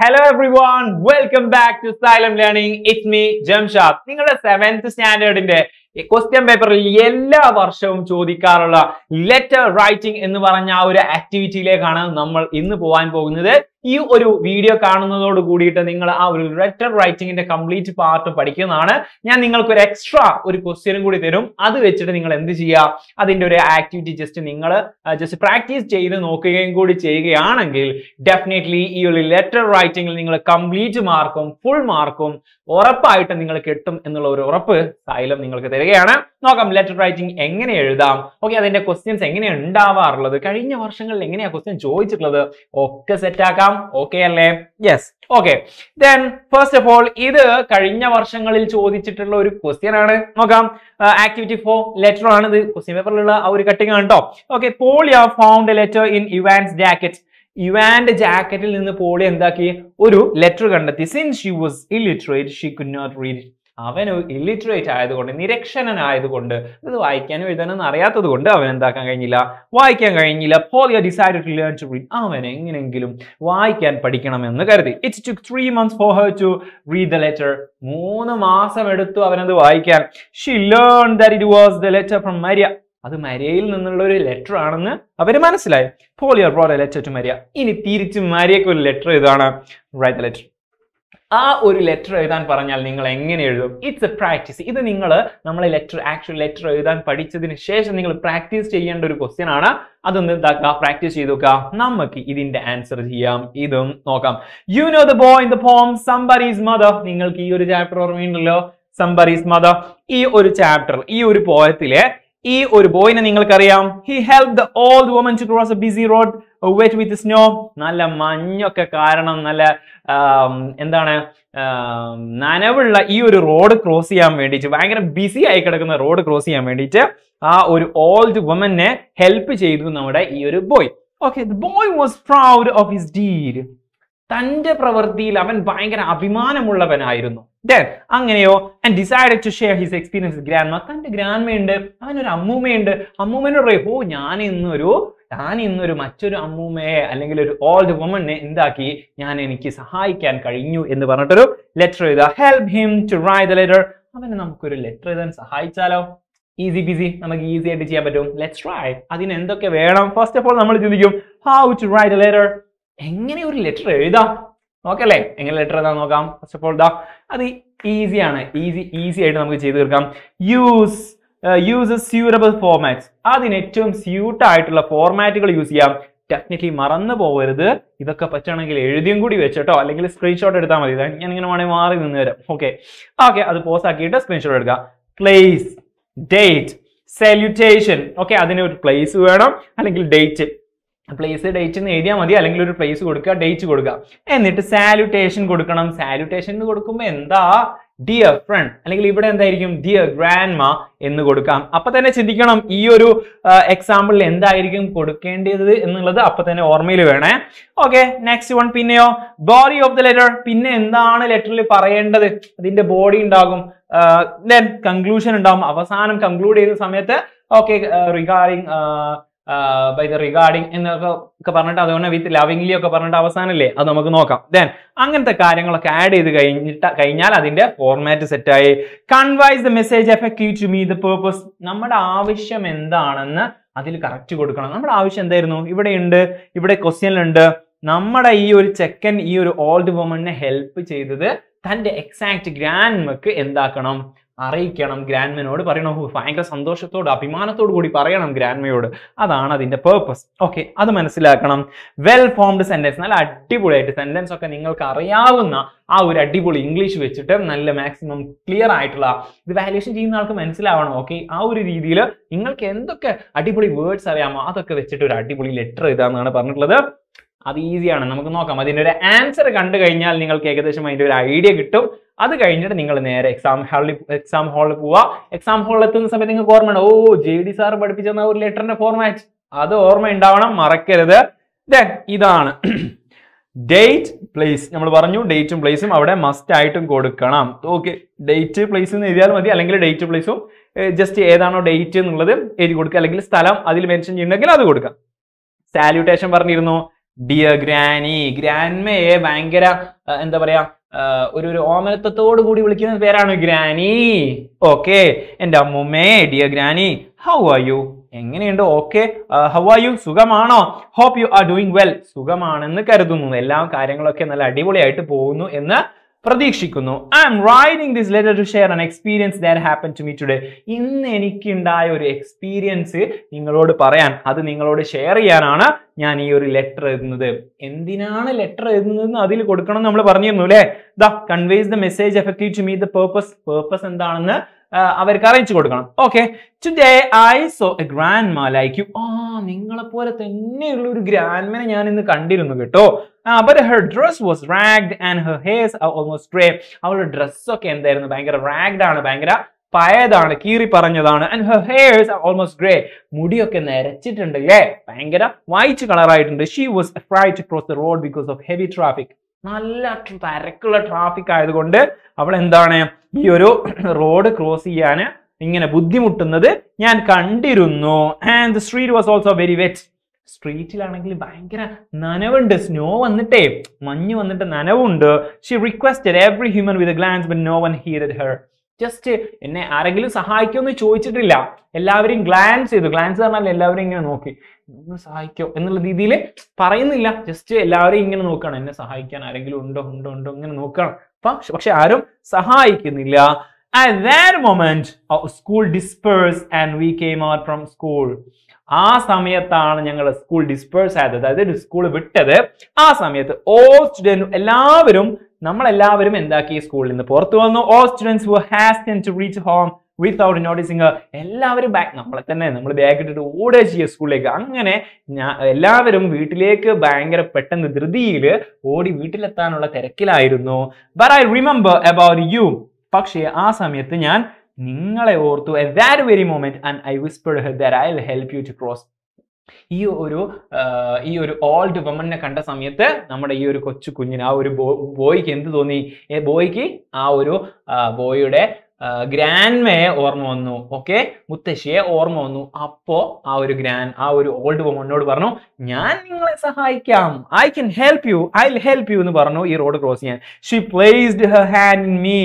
Hello everyone welcome back to Xylem learning it's me Jamshad നിങ്ങളുടെ seventh സ്റ്റാൻഡേർഡിന്റെ question പേപ്പറിൽ എല്ലാ വർഷവും ചോദിക്കാറുള്ള ലെറ്റർ റൈറ്റിംഗ് എന്ന് പറഞ്ഞ ആ ഒരു ആക്ടിവിറ്റിയിലേക്കാണ് നമ്മൾ ഇന്ന് പോകാൻ പോകുന്നത് ഈ ഒരു വീഡിയോ കാണുന്നതോട് കൂടിയിട്ട് നിങ്ങൾ ആ ഒരു ലെറ്റർ റൈറ്റിംഗിന്റെ കംപ്ലീറ്റ് പാർട്ട് പഠിക്കുന്നതാണ് ഞാൻ നിങ്ങൾക്ക് ഒരു എക്സ്ട്രാ ഒരു ക്വസ്റ്റ്യനും കൂടി തരും അത് വെച്ചിട്ട് നിങ്ങൾ എന്ത് ചെയ്യുക അതിന്റെ ഒരു ആക്ടിവിറ്റി ജസ്റ്റ് നിങ്ങൾ ജസ്റ്റ് പ്രാക്ടീസ് ചെയ്ത് നോക്കുകയും കൂടി ചെയ്യുകയാണെങ്കിൽ ഡെഫിനറ്റ്ലി ഈ ഒരു ലെറ്റർ റൈറ്റിംഗിൽ നിങ്ങൾ കംപ്ലീറ്റ് മാർക്കും ഫുൾ മാർക്കും ഉറപ്പായിട്ട് നിങ്ങൾ കിട്ടും എന്നുള്ള ഒരു ഉറപ്പ് സൈലം നിങ്ങൾക്ക് തരികയാണ് നോക്കാം ലെറ്റർ റൈറ്റിംഗ് എങ്ങനെ എഴുതാം ഓക്കെ അതിന്റെ ക്വസ്റ്റ്യൻസ് എങ്ങനെയാണ് ഉണ്ടാവാറുള്ളത് കഴിഞ്ഞ വർഷങ്ങളിൽ എങ്ങനെയാണ് ക്വസ്റ്റ്യൻ ചോദിച്ചിട്ടുള്ളത് ഒക്കെ സെറ്റാക്കാം ഓക്കെ അല്ലേ yes okay then first of all ഇത് കഴിഞ്ഞ വർഷങ്ങളിൽ ചോദിച്ചിട്ടുള്ള ഒരു ക്വസ്റ്റ്യൻ ആണ് നോക്കാം ആക്ടിവിറ്റി ഫോർ ലെറ്റർ ആണ് ഇത് ക്വസ്റ്റ്യൻ പേപ്പറിലുള്ള ആ ഒരു കട്ടിങ് ആണ് കേട്ടോ okay Polia found letter in Ivan's jacket ഇവാൻ്റെ ജാക്കറ്റിൽ നിന്ന് പോളി എന്താക്കി ഒരു ലെറ്റർ കണ്ടെത്തി since she was illiterate she could not read അവൻ ഇല്ലിറ്ററേറ്റ് ആയതുകൊണ്ട് നിരക്ഷരനായതുകൊണ്ട് ഇത് വായിക്കാനും എഴുതാനും അറിയാത്തത് കൊണ്ട് അവൻ എന്താക്കാൻ കഴിഞ്ഞില്ല വായിക്കാൻ കഴിഞ്ഞില്ല Polia decide to learn to read അവൻ എങ്ങനെയെങ്കിലും വായിക്കാൻ പഠിക്കണമെന്ന് കരുതി it took three months for her to read the letter മൂന്ന് മാസം എടുത്തു അവനത് വായിക്കാൻ she learn that it was the letter from Maria അത് മരിയയിൽ നിന്നുള്ള ഒരു ലെറ്റർ ആണെന്ന് അവര് മനസ്സിലായി Polia wrote letter to Maria ഇനി തിരിച്ച് മരിയക്ക് ഒരു ലെറ്റർ ഇതാണ് റൈറ്റ് ലെറ്റർ ആ ഒരു ലെറ്റർ എഴുതാൻ പറഞ്ഞാൽ നിങ്ങൾ എങ്ങനെ എഴുതും ഇറ്റ്സ് എ പ്രാക്ടീസ് ഇത് നിങ്ങൾ നമ്മൾ ലെറ്റർ ആക്ച്വൽ ലെറ്റർ എഴുതാൻ പഠിച്ചതിന് ശേഷം നിങ്ങൾ പ്രാക്ടീസ് ചെയ്യേണ്ട ഒരു ക്വസ്റ്റ്യൻ ആണ് അതൊന്ന് ഇതാക്കുക പ്രാക്ടീസ് ചെയ്തു നോക്കുക നമുക്ക് ഇതിന്റെ ആൻസർ ചെയ്യാം ഇതും നോക്കാം you know the boy in the poem somebody's mother നിങ്ങൾക്ക് ഈ ഒരു ചാപ്റ്റർ ഓർമ്മയുണ്ടല്ലോ സംബറീസ് മദർ ഈ ഒരു ചാപ്റ്റർ ഈ ഒരു പോയത്തിലെ ഈ ഒരു ബോയിനെ നിങ്ങൾക്കറിയാം he help the old woman to cross a busy road wet with snow നല്ല മഞ്ഞൊക്കെ കാരണം നല്ല എന്താണ് നനവുള്ള ഈ ഒരു റോഡ് ക്രോസ് ചെയ്യാൻ വേണ്ടിയിട്ട് ഭയങ്കര ബിസി ആയി കിടക്കുന്ന റോഡ് ക്രോസ് ചെയ്യാൻ വേണ്ടിയിട്ട് ആ ഒരു ഓൾഡ് വുമനെ ഹെൽപ്പ് ചെയ്തു നമ്മുടെ ഈ ഒരു boy okay the boy was proud of his deed തന്റെ പ്രവൃത്തിയിൽ അവൻ ഭയങ്കര അഭിമാനമുള്ളവനായിരുന്നു അങ്ങനെയോ and decide to share his experience grandma തന്റെ ഗ്രാൻഡ്മയുണ്ട് അവനൊരു അമ്മൂമ്മയുണ്ട് അമ്മൂമ്മനോട് പറയും ഓ ഞാൻ ഇന്നൊരു ഞാൻ ഇന്നൊരു മറ്റൊരു അമ്മൂമ്മയെ അല്ലെങ്കിൽ ഒരു ഓൾഡ് വുമണിനെ എന്താക്കി ഞാൻ എനിക്ക് സഹായിക്കാൻ കഴിഞ്ഞു എന്ന് പറഞ്ഞിട്ടൊരു ലെറ്റർ എഴുതുക help him to write the letter അവന് നമുക്കൊരു ലെറ്റർ എഴുതാൻ സഹായിച്ചാലോ ഈസി ബിസി നമുക്ക് ഈസി ആയിട്ട് ചെയ്യാൻ പറ്റും ലെറ്റ്സ് ട്രൈ അതിന് എന്തൊക്കെ വേണം ഫസ്റ്റ് ഓഫ് ഓൾ നമ്മൾ ചിന്തിക്കും how to write a letter എങ്ങനെ ഒരു ലെറ്റർ എഴുതാം നോക്കല്ലേ എങ്ങനെ ലെറ്റർ എഴുതാം നോക്കാം ഫസ്റ്റ് ഓഫ് ഓൾ ദാ അത് ഈസിയാണ് ഈസി ഈസി ആയിട്ട് നമുക്ക് ചെയ്തു തീർക്കാം യൂസ് യൂസ് സ്യൂറബിൾ ഫോർമാറ്റ്സ് അതിന് ഏറ്റവും സ്യൂട്ട് ആയിട്ടുള്ള ഫോർമാറ്റുകൾ യൂസ് ചെയ്യാം ടെക്നിക്കലി മറന്നു പോകരുത് ഇതൊക്കെ പറ്റുകയാണെങ്കിൽ എഴുതിയും കൂടി വെച്ചോട്ടോ അല്ലെങ്കിൽ സ്ക്രീൻഷോട്ട് എടുത്താൽ മതി ഞാൻ ഇങ്ങനെ വേണമെങ്കിൽ മാറി നിന്ന് വരാം ഓക്കെ ഓക്കെ അത് പോസ്റ്റ് ആക്കിയിട്ട് സ്ക്രീൻഷോട്ട് എടുക്കുക പ്ലേസ് ഡേറ്റ് സല്യൂട്ടേഷൻ ഓക്കെ ഒരു പ്ലേസ് വേണം അല്ലെങ്കിൽ ഡേറ്റ് പ്ലേസ് ഡേറ്റ് എന്ന് എഴുതിയാൽ മതി അല്ലെങ്കിൽ ഒരു പ്ലേസ് കൊടുക്കുക ഡേറ്റ് കൊടുക്കുക എന്നിട്ട് സാലുട്ടേഷൻ കൊടുക്കണം സാലുട്ടേഷൻ എന്ന് കൊടുക്കുമ്പോൾ എന്താ ഡിയർ ഫ്രണ്ട് അല്ലെങ്കിൽ ഇവിടെ എന്തായിരിക്കും ഡിയർ ഗ്രാൻഡ് മാ എന്ന് കൊടുക്കാം അപ്പൊ തന്നെ ചിന്തിക്കണം ഈ ഒരു എക്സാമ്പിളിൽ എന്തായിരിക്കും കൊടുക്കേണ്ടത് എന്നുള്ളത് അപ്പൊ തന്നെ ഓർമ്മയിൽ വേണേ ഓക്കെ നെക്സ്റ്റ് വൺ പിന്നെയോ ബോഡി ഓഫ് ദ ലെറ്റർ പിന്നെ എന്താണ് ലെറ്ററിൽ പറയേണ്ടത് അതിന്റെ ബോഡി ഉണ്ടാകും കൺക്ലൂഷൻ ഉണ്ടാകും അവസാനം കൺക്ലൂഡ് ചെയ്യുന്ന സമയത്ത് okay regarding by the regarding എന്നൊക്കെ ഒക്കെ പറഞ്ഞിട്ട് അതുപോലെ വിത്ത് ലവിംഗ്ലി ഒക്കെ പറഞ്ഞിട്ട് അവസാനല്ലേ അത് നമുക്ക് നോക്കാം ദെൻ അങ്ങനത്തെ കാര്യങ്ങളൊക്കെ ആഡ് ചെയ്ത് കഴിഞ്ഞിട്ട് കഴിഞ്ഞാൽ അതിന്റെ ഫോർമാറ്റ് സെറ്റായി conveys the message effective to meet the purpose നമ്മുടെ ആവശ്യം എന്താണെന്ന് അതിൽ കറക്റ്റ് കൊടുക്കണം നമ്മുടെ ആവശ്യം എന്തായിരുന്നു ഇവിടെ ഉണ്ട് ഇവിടെ ക്വസ്റ്റ്യനിലുണ്ട് നമ്മുടെ ഈ ഒരു ചെക്കൻ ഈ ഒരു ഓൾഡ് വുമണിനെ ഹെൽപ്പ് ചെയ്തത് തന്റെ എക്സാക്ട് ഗ്രാൻഡ് മക്ക് എന്താക്കണം അറിയിക്കണം ഗ്രാൻഡ്മനോട് പറയണം ഭയങ്കര സന്തോഷത്തോട് അഭിമാനത്തോടു കൂടി പറയണം ഗ്രാൻഡ്മയോട് അതാണ് അതിന്റെ പേർപ്പസ് ഓക്കെ അത് മനസ്സിലാക്കണം വെൽ ഫോംഡ് സെന്റൻസ് നല്ല അടിപൊളിയായിട്ട് സെന്റൻസ് ഒക്കെ നിങ്ങൾക്ക് അറിയാവുന്ന ആ ഒരു അടിപൊളി ഇംഗ്ലീഷ് വെച്ചിട്ട് നല്ല മാക്സിമം ക്ലിയർ ആയിട്ടുള്ള ഇത് വാല്യൂഷൻ ചെയ്യുന്ന ആൾക്ക് മനസ്സിലാവണം ഓക്കെ ആ ഒരു രീതിയിൽ നിങ്ങൾക്ക് എന്തൊക്കെ അടിപൊളി വേർഡ്സ് അറിയാമോ അതൊക്കെ വെച്ചിട്ട് ഒരു അടിപൊളി ലെറ്റർ ഇതാണെന്നാണ് പറഞ്ഞിട്ടുള്ളത് അത് ഈസിയാണ് നമുക്ക് നോക്കാം അതിൻ്റെ ഒരു ആൻസർ കണ്ടു കഴിഞ്ഞാൽ നിങ്ങൾക്ക് ഏകദേശം അതിൻ്റെ ഒരു ഐഡിയ കിട്ടും അത് കഴിഞ്ഞിട്ട് നിങ്ങൾ നേരെ എക്സാം ഹാളിൽ എക്സാം ഹാളിൽ പോവുക എക്സാം ഹാളിൽ എത്തുന്ന സമയത്ത് നിങ്ങൾക്ക് ഓർമ്മയുണ്ട് ഓ ജെ ഡി സാർ പഠിപ്പിച്ചെന്ന ഒരു ലെറ്ററിന്റെ ഫോർമാറ്റ് അത് ഓർമ്മ ഉണ്ടാവണം മറക്കരുത് ദെൻ ഇതാണ് ഡേറ്റ് പ്ലേസ് നമ്മൾ പറഞ്ഞു ഡേറ്റും പ്ലേസും അവിടെ മസ്റ്റ് ആയിട്ടും കൊടുക്കണം ഓക്കെ ഡേറ്റ് പ്ലേസ് എന്ന് എഴുതിയാൽ മതി അല്ലെങ്കിൽ ഡേറ്റ് പ്ലേസും ജസ്റ്റ് ഏതാണോ ഡേറ്റ് എന്നുള്ളത് എഴുതി കൊടുക്കുക അല്ലെങ്കിൽ സ്ഥലം അതിൽ മെൻഷൻ ചെയ്യുന്നെങ്കിൽ അത് കൊടുക്കാം സാല്യൂട്ടേഷൻ പറഞ്ഞിരുന്നു ഡിയർ ഗ്രാനി ഗ്രാൻമയെ ഭയങ്കര എന്താ പറയാ ഒരു ഒരു ഓമനത്വത്തോട് കൂടി വിളിക്കുന്ന പേരാണ് ഗ്രാനി ഓക്കെ എന്റെ അമ്മൂമ്മേ dear granny how are you എങ്ങനെയുണ്ട് ഓക്കെ ഹൗ ആർ യു സുഖമാണോ hope you are doing well സുഖമാണെന്ന് കരുതുന്നു എല്ലാ കാര്യങ്ങളൊക്കെ നല്ല അടിപൊളിയായിട്ട് പോകുന്നു എന്ന് പ്രതീക്ഷിക്കുന്നു I'm writing this letter to share an experience that happen to me today ഇന്ന് എനിക്കുണ്ടായ ഒരു എക്സ്പീരിയൻസ് നിങ്ങളോട് പറയാൻ അത് നിങ്ങളോട് ഷെയർ ചെയ്യാനാണ് ഞാൻ ഈ ഒരു ലെറ്റർ എഴുതുന്നത് എന്തിനാണ് ലെറ്റർ എഴുതുന്നത് അതിൽ കൊടുക്കണം നമ്മൾ പറഞ്ഞിരുന്നു അല്ലേ the conveys the message effective to meet the purpose purpose എന്താണെന്ന് അവർക്ക് അറിയിച്ചു കൊടുക്കണം okay today I saw a grandma like you ആ നിങ്ങളെ പോലെ തന്നെയുള്ള ഒരു ഗ്രാൻഡ്മനെ ഞാൻ ഇന്ന് കണ്ടിരുന്നു കേട്ടോ ആ but her dress was ragged and her hairs almost grey അവളുടെ ഡ്രസ്സൊക്കെ എന്തായിരുന്നു ഭയങ്കര റാഗ്ഡ് ആണ് ഭയങ്കര പയതാണ് കീറി പറഞ്ഞതാണ് and her hairs almost grey മുടിയൊക്കെ നിരച്ചിട്ടുണ്ട് അല്ലേ ഭയങ്കര വൈറ്റ് ആയിട്ടുണ്ട് she was fright cross the road because of heavy traffic നല്ല തിരക്കുള്ള ട്രാഫിക് ആയതുകൊണ്ട് അവൾ എന്താണ് ഈ ഒരു റോഡ് ക്രോസ് ചെയ്യാൻ ഇങ്ങനെ ബുദ്ധിമുട്ടുന്നത് ഞാൻ കണ്ടിരുന്നു and the street was also very wet സ്ട്രീറ്റിലാണെങ്കിൽ ഭയങ്കര നനവുണ്ട് സ്നോ വന്നിട്ടേ മഞ്ഞ് വന്നിട്ട് നനവുണ്ട് she requested every human with glance but no one hear her just എന്നെ ആരെങ്കിലും സഹായിക്കുമെന്ന് ചോദിച്ചിട്ടില്ല എല്ലാവരും ഗ്ലാൻസ് ചെയ്തു ഗ്ലാൻസ് പറഞ്ഞാൽ എല്ലാവരും ഇങ്ങനെ നോക്കി ഒന്ന് സഹായിക്കോ എന്നുള്ള രീതിയിൽ പറയുന്നില്ല ജസ്റ്റ് എല്ലാവരും ഇങ്ങനെ നോക്കണം എന്നെ സഹായിക്കാൻ ആരെങ്കിലും ഉണ്ടോ ഉണ്ടോ ഉണ്ടോ ഇങ്ങനെ നോക്കണം പക്ഷെ ആരും സഹായിക്കുന്നില്ല At that moment, school dispersed and we came out from school. ആ സമയത്താണ് ഞങ്ങൾ സ്കൂൾ ഡിസ്പേഴ്സ് ആയത് അതായത് സ്കൂൾ വിട്ടത് ആ സമയത്ത് ഓൾ സ്റ്റുഡൻറ് എല്ലാവരും നമ്മളെല്ലാവരും എന്താക്കി സ്കൂളിൽ നിന്ന് പുറത്തു വന്നു all students were hasten to reach home without noticing എല്ലാവരും ബാഗ് നമ്മളെ തന്നെ നമ്മൾ ബാഗ് ഇട്ടിട്ട് ഓടുക ചെയ്യുക സ്കൂളിലേക്ക് അങ്ങനെ ഞാൻ എല്ലാവരും വീട്ടിലേക്ക് ഭയങ്കര പെട്ടെന്ന് ധൃതിയിൽ ഓടി വീട്ടിലെത്താനുള്ള തിരക്കിലായിരുന്നു but I remember about you പക്ഷേ ആ സമയത്ത് ഞാൻ നിങ്ങളെ ഓർത്തു at that very moment and I whispered her that I will help you to cross ഈ ഒരു ഈ ഒരു ഓൾഡ് വുമണിനെ കണ്ട സമയത്ത് നമ്മുടെ ഈ ഒരു കൊച്ചു കുഞ്ഞിന് ആ ഒരു ബോയ്ക്ക് എന്ത് തോന്നി ബോയ്ക്ക് ആ ഒരു ബോയുടെ ഗ്രാൻഡ്മയെ ഓർമ്മ വന്നു ഓക്കെ മുത്തശ്ശിയെ ഓർമ്മ വന്നു അപ്പോ ആ ഒരു ഗ്രാൻ ആ ഒരു ഓൾഡ് വുമണോട് പറഞ്ഞു ഞാൻ നിങ്ങളെ സഹായിക്കാം I can help you I will help you എന്ന് പറഞ്ഞു ഈ റോഡ് ക്രോസ് ചെയ്യാൻ she placed her hand in me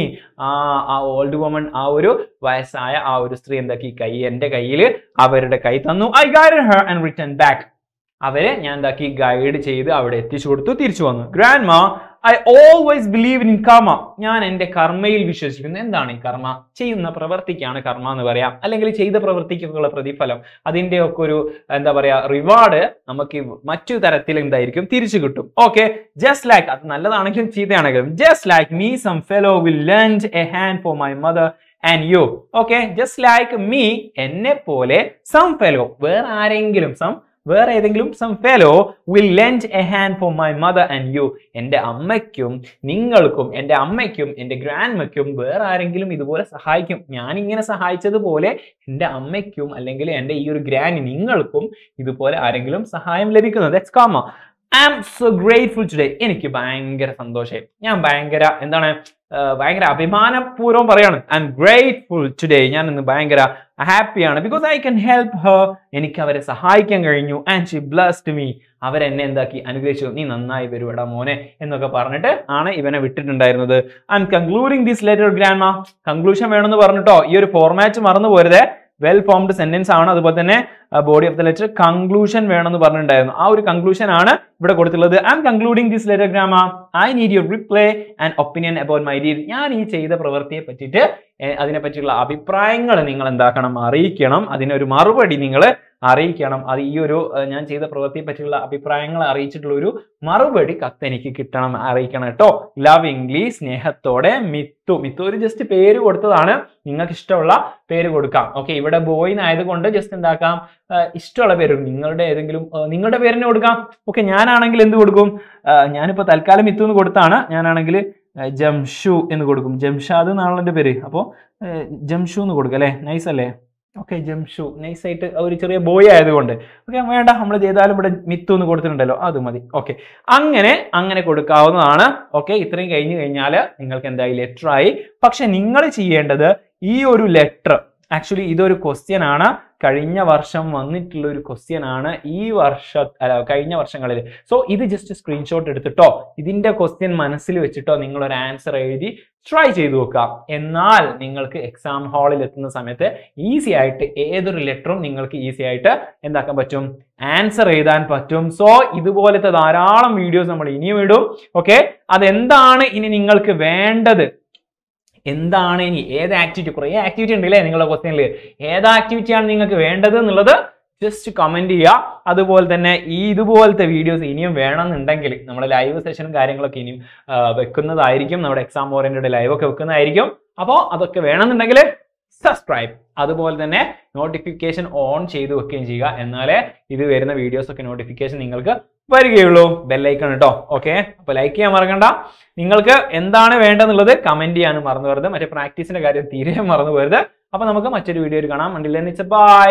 ആ ആ ഓൾഡ് വുമൺ ആ ഒരു വയസ്സായ ആ ഒരു സ്ത്രീ എന്താക്കി കൈ എൻ്റെ കയ്യിൽ അവരുടെ കൈ തന്നു I guide her and return back അവരെ ഞാൻ എന്താക്കി ഗൈഡ് ചെയ്ത് അവിടെ എത്തിച്ചു കൊടുത്തു തിരിച്ചു വന്നു ഗ്രാൻഡ് മാ ഐ ഓൾവേസ് ബിലീവ് ഇൻ കർമ്മ ഞാൻ എൻ്റെ കർമ്മയിൽ വിശ്വസിക്കുന്നു എന്താണ് ഈ കർമ്മ ചെയ്യുന്ന പ്രവൃത്തിക്കാണ് കർമ്മ എന്ന് പറയാം അല്ലെങ്കിൽ ചെയ്ത പ്രവൃത്തിക്കുള്ള പ്രതിഫലം അതിൻ്റെ ഒക്കെ ഒരു എന്താ പറയാ റിവാർഡ് നമുക്ക് മറ്റു തരത്തിൽ എന്തായിരിക്കും തിരിച്ചു കിട്ടും ഓക്കെ ജസ്റ്റ് ലൈക്ക് അത് നല്ലതാണെങ്കിലും ചീത്തയാണെങ്കിലും just like me some fellow will lend a hand for my mother and you okay just like me എന്നെ പോലെ സം ഫെലോ വേറെ ആരെങ്കിലും സം വേറെ ഏതെങ്കിലും some fellow will lend a hand for my mother and you എൻ്റെ അമ്മയ്ക്കും നിങ്ങൾക്കും എൻ്റെ അമ്മയ്ക്കും എൻ്റെ ഗ്രാൻഡ്മയ്ക്കും വേറെ ആരെങ്കിലും ഇതുപോലെ സഹായിക്കും ഞാനിങ്ങനെ സഹായിച്ചതുപോലെ എൻ്റെ അമ്മയ്ക്കും അല്ലെങ്കിൽ എൻ്റെ ഈ ഒരു ഗ്രാൻഡ് നിങ്ങൾക്കും ഇതുപോലെ ആരെങ്കിലും സഹായം ലഭിക്കുന്നു that's comma I am so grateful today എനിക്ക് ഭയങ്കര സന്തോഷമായി ഞാൻ ഭയങ്കര എന്താണ് ഭയങ്കര അഭിമാനപൂർവ്വം പറയാണ് ഐ എം ഗ്രേറ്റ്ഫുൾ ടുഡേ ഞാൻ ഇന്ന് ഭയങ്കര ഹാപ്പിയാണ് because I can help her എനിക്ക് അവരെ സഹായിക്കാൻ കഴിഞ്ഞു ആൻഡ് ഷി ബ്ലസ്ഡ് മീ അവരെന്നെ എന്താക്കി അനുഗ്രഹിച്ചു നീ നന്നായി വരുവടാ മോനെ എന്നൊക്കെ പറഞ്ഞിട്ട് ആണ് ഇവനെ വിട്ടിട്ടുണ്ടായിരുന്നത് and concluding this letter grandma conclusion വേണമെന്ന് പറഞ്ഞിട്ടോ ഈ ഒരു ഫോർമാറ്റ് മറന്നു പോരുതേ വെൽ ഫോംഡ് സെന്റൻസ് ആണ് അതുപോലെ തന്നെ body of the letter conclusion വേണമെന്ന് പറഞ്ഞിട്ടുണ്ടായിരുന്നു ആ ഒരു കൺക്ലൂഷൻ ആണ് ഇവിടെ കൊടുത്തിട്ടുള്ളത് I'm concluding this letter grandma I need your reply and opinion about my deal ഞാൻ ഈ ചെയ്ത പ്രവൃത്തിയെ പറ്റിയിട്ട് അതിനെ പറ്റിയുള്ള അഭിപ്രായങ്ങൾ നിങ്ങൾ എന്താക്കണം അറിയിക്കണം അതിനൊരു മറുപടി നിങ്ങൾ അറിയിക്കണം അത് ഈ ഒരു ഞാൻ ചെയ്ത പ്രവൃത്തിയെ പറ്റിയുള്ള അഭിപ്രായങ്ങൾ അറിയിച്ചിട്ടുള്ള ഒരു മറുപടി കത്ത് എനിക്ക് കിട്ടണം അറിയിക്കണം കേട്ടോ ലവ് ഇംഗ്ലീഷ് സ്നേഹത്തോടെ മിത്തു മിത്തു ഒരു ജസ്റ്റ് പേര് കൊടുത്തതാണ് നിങ്ങൾക്ക് ഇഷ്ടമുള്ള പേര് കൊടുക്കാം ഓക്കെ ഇവിടെ ബോയിനായതുകൊണ്ട് ജസ്റ്റ് എന്താക്കാം ഇഷ്ടമുള്ള പേര് നിങ്ങളുടെ ഏതെങ്കിലും നിങ്ങളുടെ പേരിനെ കൊടുക്കാം ഓക്കെ ഞാനാണെങ്കിൽ എന്ത് കൊടുക്കും ഞാനിപ്പോൾ തൽക്കാലം മിത്തു എന്ന് കൊടുത്താണ് ഞാനാണെങ്കിൽ ജംഷു എന്ന് കൊടുക്കും ജംഷാദ് എന്നാണല്ലോ എൻ്റെ പേര് അപ്പോൾ ജംഷു എന്ന് കൊടുക്കും അല്ലേ നൈസ് അല്ലേ ഓക്കെ ജംഷു നൈസ് ആയിട്ട് ഒരു ചെറിയ ബോയ് ആയതുകൊണ്ട് ഓക്കെ വേണ്ട നമ്മൾ ചെയ്താലും ഇവിടെ മിത്തു എന്ന് കൊടുത്തിട്ടുണ്ടല്ലോ അത് മതി ഓക്കെ അങ്ങനെ അങ്ങനെ കൊടുക്കാവുന്നതാണ് ഓക്കെ ഇത്രയും കഴിഞ്ഞു കഴിഞ്ഞാൽ നിങ്ങൾക്ക് എന്തായി ലെറ്റർ ആയി പക്ഷെ നിങ്ങൾ ചെയ്യേണ്ടത് ഈ ഒരു ലെറ്റർ ആക്ച്വലി ഇതൊരു ക്വസ്റ്റ്യൻ ആണ് കഴിഞ്ഞ വർഷം വന്നിട്ടുള്ള ഒരു ക്വസ്റ്റ്യൻ ആണ് ഈ വർഷ അല്ല കഴിഞ്ഞ വർഷങ്ങളിൽ സോ ഇത് ജസ്റ്റ് സ്ക്രീൻഷോട്ട് എടുത്തിട്ടോ ഇതിന്റെ ക്വസ്റ്റ്യൻ മനസ്സിൽ വെച്ചിട്ടോ നിങ്ങൾ ഒരു ആൻസർ എഴുതി ട്രൈ ചെയ്തു നോക്കാം എന്നാൽ നിങ്ങൾക്ക് എക്സാം ഹാളിൽ എത്തുന്ന സമയത്ത് ഈസി ആയിട്ട് ഏതൊരു ലെറ്ററും നിങ്ങൾക്ക് ഈസി ആയിട്ട് എന്താക്കാൻ പറ്റും ആൻസർ എഴുതാൻ പറ്റും സോ ഇതുപോലത്തെ ധാരാളം വീഡിയോസ് നമ്മൾ ഇനിയും ഇടും ഓക്കെ അതെന്താണ് ഇനി നിങ്ങൾക്ക് വേണ്ടത് എന്താണ് ഇനി ഏത് ആക്ടിവിറ്റി കുറേ ആക്ടിവിറ്റി ഉണ്ടല്ലേ നിങ്ങളുടെ ക്വസ്റ്റ്യനിൽ ഏത് ആക്ടിവിറ്റിയാണ് നിങ്ങൾക്ക് വേണ്ടത് എന്നുള്ളത് ജസ്റ്റ് കമൻറ്റ് ചെയ്യുക അതുപോലെ തന്നെ ഈ ഇതുപോലത്തെ വീഡിയോസ് ഇനിയും വേണമെന്നുണ്ടെങ്കിൽ നമ്മുടെ ലൈവ് സെഷനും കാര്യങ്ങളൊക്കെ ഇനിയും വെക്കുന്നതായിരിക്കും നമ്മുടെ എക്സാം ഓറിയൻറ്റഡ് ലൈവ് ഒക്കെ വെക്കുന്നതായിരിക്കും അപ്പോൾ അതൊക്കെ വേണമെന്നുണ്ടെങ്കിൽ സബ്സ്ക്രൈബ് അതുപോലെ തന്നെ നോട്ടിഫിക്കേഷൻ ഓൺ ചെയ്ത് വെക്കുകയും ചെയ്യുക എന്നാലേ ഇത് വരുന്ന വീഡിയോസൊക്കെ നോട്ടിഫിക്കേഷൻ നിങ്ങൾക്ക് വരികയുള്ളൂ ബെല്ലൈക്കൺ കേട്ടോ ഓക്കെ അപ്പോൾ ലൈക്ക് ചെയ്യാൻ മറക്കണ്ട നിങ്ങൾക്ക് എന്താണ് വേണ്ടെന്നുള്ളത് കമന്റ് ചെയ്യാനും മറന്നു വരുത് മറ്റേ പ്രാക്ടീസിന്റെ കാര്യം തീരെ മറന്നു പോരുത് അപ്പൊ നമുക്ക് മറ്റൊരു വീഡിയോയിൽ കാണാം ഉണ്ടില്ല ബൈ